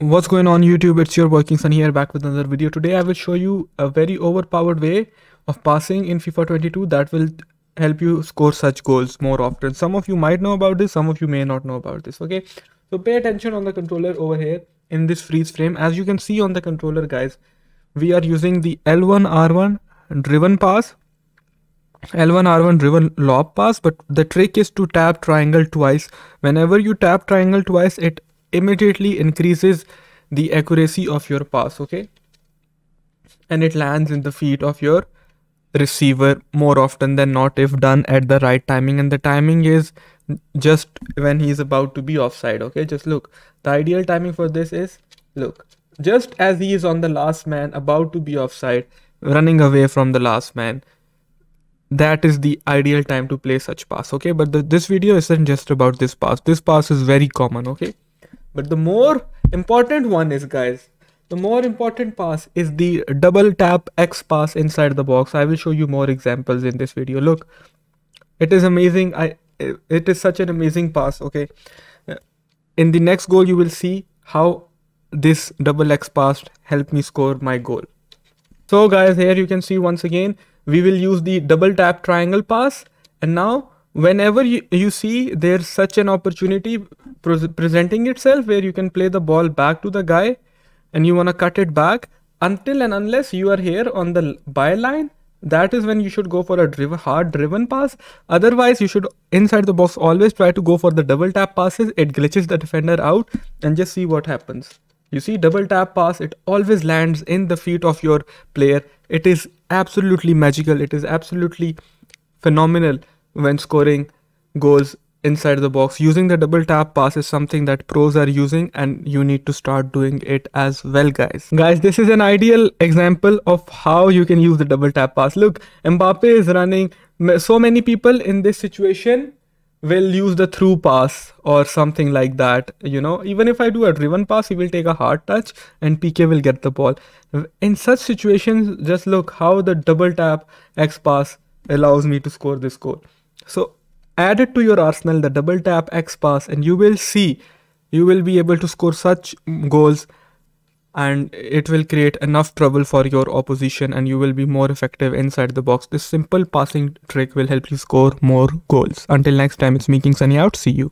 What's going on YouTube? It's your working son here back with another video. Today I will show you a very overpowered way of passing in FIFA 22 that will help you score such goals more often. Some of you might know about this, some of you may not know about this, okay? So pay attention on the controller over here in this freeze frame. As you can see on the controller guys, we are using the L1 R1 driven pass, L1 R1 driven lob pass, but the trick is to tap triangle twice. Whenever you tap triangle twice, it immediately increases the accuracy of your pass okay and it lands in the feet of your receiver more often than not if done at the right timing and the timing is just when he's about to be offside okay just look the ideal timing for this is look just as he is on the last man about to be offside running away from the last man that is the ideal time to play such pass okay but the, this video isn't just about this pass this pass is very common okay but the more important one is, guys, the more important pass is the double tap X pass inside the box. I will show you more examples in this video. Look, it is amazing. I It is such an amazing pass, okay? In the next goal, you will see how this double X pass helped me score my goal. So guys, here you can see once again, we will use the double tap triangle pass. And now whenever you, you see there's such an opportunity pre- presenting itself where you can play the ball back to the guy and you want to cut it back until and unless you are here on the byline that is when you should go for a driv- hard driven pass otherwise you should inside the box always try to go for the double tap passes it glitches the defender out and just see what happens you see double tap pass it always lands in the feet of your player it is absolutely magical it is absolutely phenomenal when scoring goals inside the box using the double tap pass is something that pros are using and you need to start doing it as well guys guys this is an ideal example of how you can use the double tap pass look mbappe is running so many people in this situation will use the through pass or something like that you know even if i do a driven pass he will take a hard touch and pk will get the ball in such situations just look how the double tap x pass allows me to score this goal so add it to your arsenal the double tap x pass and you will see you will be able to score such goals and it will create enough trouble for your opposition and you will be more effective inside the box this simple passing trick will help you score more goals until next time it's me king sunny out see you